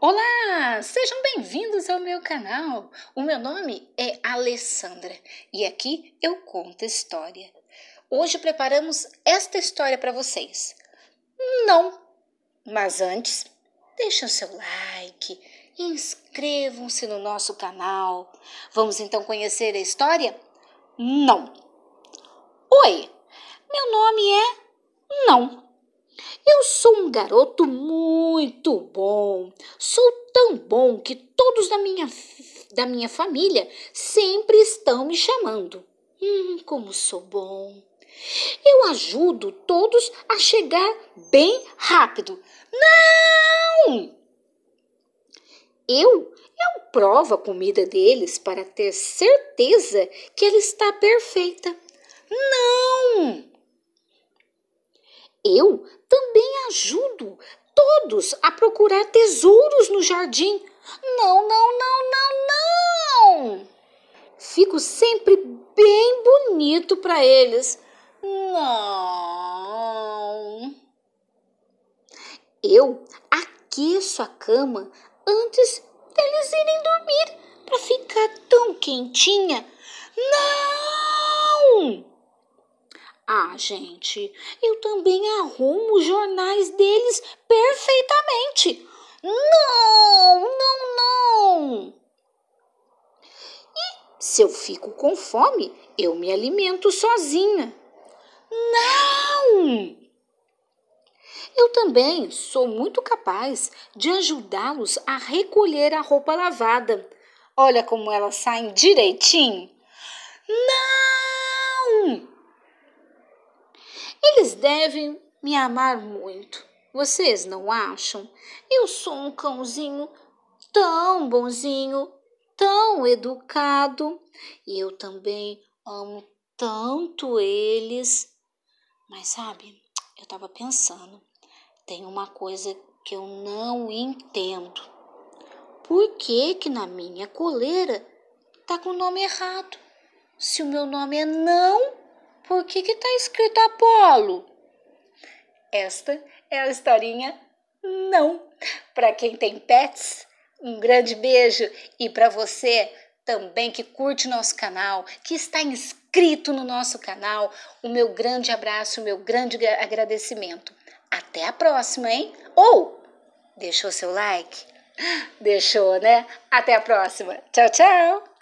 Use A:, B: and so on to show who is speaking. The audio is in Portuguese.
A: Olá, sejam bem-vindos ao meu canal. O meu nome é Alessandra e aqui eu conto história. Hoje preparamos esta história para vocês. Não, mas antes, deixem o seu like, inscrevam-se no nosso canal. Vamos então conhecer a história? Não. Oi, meu nome é Não. Eu sou um garoto muito bom. Sou tão bom que todos da minha, da minha família sempre estão me chamando. Hum, como sou bom. Eu ajudo todos a chegar bem rápido. Não! Eu eu provo a comida deles para ter certeza que ela está perfeita. Não! Eu também ajudo todos a procurar tesouros no jardim. Não, não, não, não, não! Fico sempre bem bonito para eles. Não! Eu aqueço a cama antes deles irem dormir para ficar tão quentinha. Não! Ah, gente, eu também arrumo os jornais deles perfeitamente. Não, não, não. E se eu fico com fome, eu me alimento sozinha. Não! Eu também sou muito capaz de ajudá-los a recolher a roupa lavada. Olha como elas saem direitinho. Não! Eles devem me amar muito. Vocês não acham? Eu sou um cãozinho tão bonzinho, tão educado. E eu também amo tanto eles. Mas sabe, eu estava pensando, tem uma coisa que eu não entendo. Por que que na minha coleira tá com o nome errado? Se o meu nome é não por que que tá escrito Apolo? Esta é a historinha não. Para quem tem pets, um grande beijo e para você também que curte nosso canal, que está inscrito no nosso canal, o meu grande abraço, o meu grande agradecimento. Até a próxima, hein? Ou deixou seu like? Deixou, né? Até a próxima. Tchau, tchau!